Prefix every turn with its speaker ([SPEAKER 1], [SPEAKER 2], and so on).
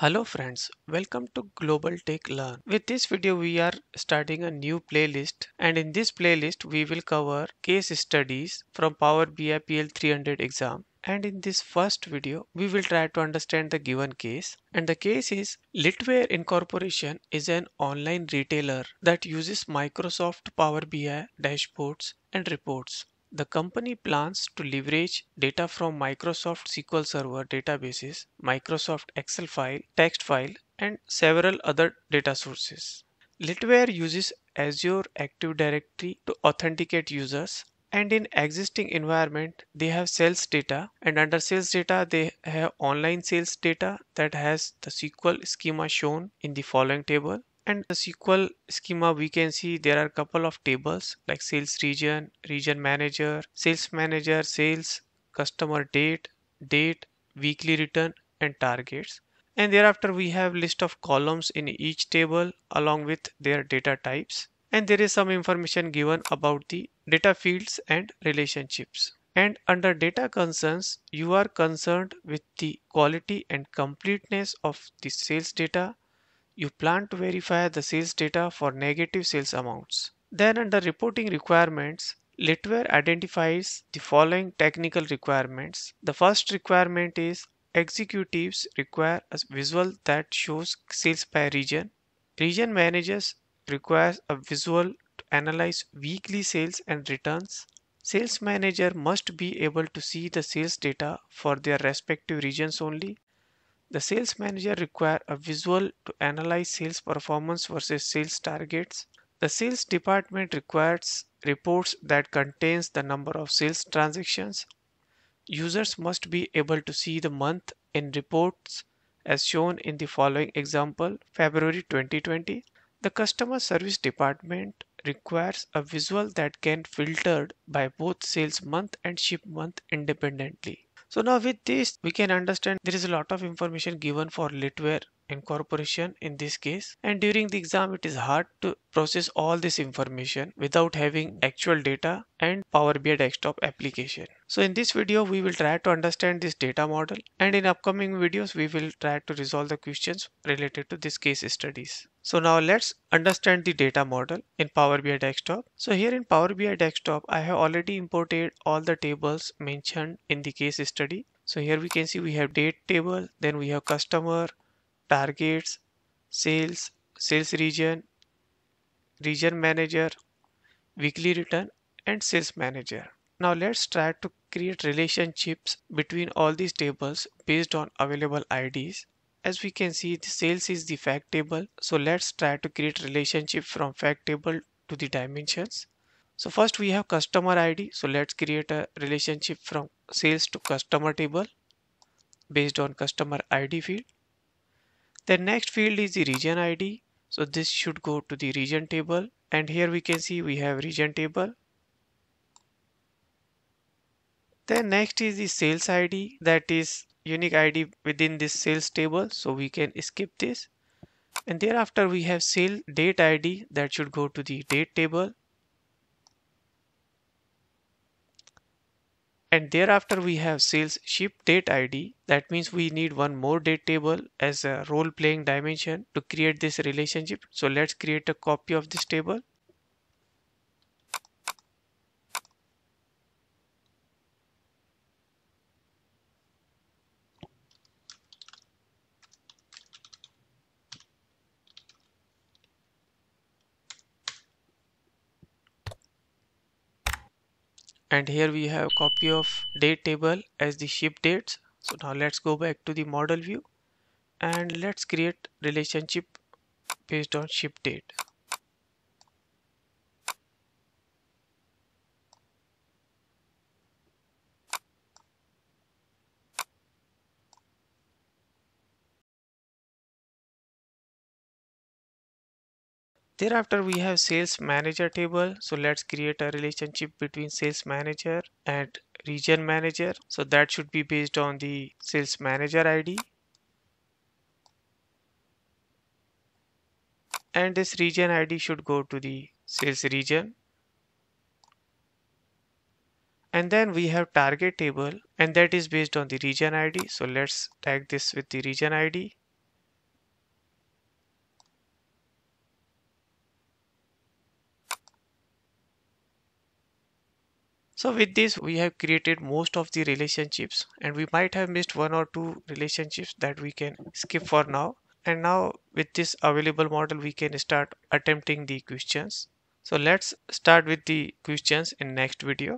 [SPEAKER 1] Hello friends, welcome to Global Tech Learn. With this video we are starting a new playlist and in this playlist we will cover case studies from Power BI PL300 exam and in this first video we will try to understand the given case and the case is Litware Incorporation is an online retailer that uses Microsoft Power BI dashboards and reports the company plans to leverage data from Microsoft SQL Server databases, Microsoft Excel file, text file, and several other data sources. Litware uses Azure Active Directory to authenticate users and in existing environment they have sales data and under sales data they have online sales data that has the SQL schema shown in the following table and the SQL schema we can see there are a couple of tables like sales region, region manager, sales manager, sales, customer date, date, weekly return and targets and thereafter we have list of columns in each table along with their data types and there is some information given about the data fields and relationships and under data concerns you are concerned with the quality and completeness of the sales data you plan to verify the sales data for negative sales amounts. Then under reporting requirements, Litware identifies the following technical requirements. The first requirement is executives require a visual that shows sales by region. Region managers require a visual to analyze weekly sales and returns. Sales manager must be able to see the sales data for their respective regions only. The sales manager require a visual to analyze sales performance versus sales targets. The sales department requires reports that contains the number of sales transactions. Users must be able to see the month in reports as shown in the following example, February 2020. The customer service department requires a visual that can filtered by both sales month and ship month independently. So now with this we can understand there is a lot of information given for litware incorporation in this case and during the exam it is hard to process all this information without having actual data and Power BI desktop application. So in this video we will try to understand this data model and in upcoming videos we will try to resolve the questions related to this case studies. So now let's understand the data model in Power BI Desktop. So here in Power BI Desktop, I have already imported all the tables mentioned in the case study. So here we can see we have date table, then we have customer, targets, sales, sales region, region manager, weekly return, and sales manager. Now let's try to create relationships between all these tables based on available IDs as we can see the sales is the fact table so let's try to create relationship from fact table to the dimensions so first we have customer id so let's create a relationship from sales to customer table based on customer id field the next field is the region id so this should go to the region table and here we can see we have region table then next is the sales id that is unique ID within this sales table so we can skip this and thereafter we have sale date ID that should go to the date table and thereafter we have sales ship date ID that means we need one more date table as a role playing dimension to create this relationship so let's create a copy of this table and here we have copy of date table as the ship dates so now let's go back to the model view and let's create relationship based on ship date Thereafter we have sales manager table. So let's create a relationship between sales manager and region manager. So that should be based on the sales manager ID. And this region ID should go to the sales region. And then we have target table and that is based on the region ID. So let's tag this with the region ID So with this, we have created most of the relationships and we might have missed one or two relationships that we can skip for now. And now with this available model, we can start attempting the questions. So let's start with the questions in next video.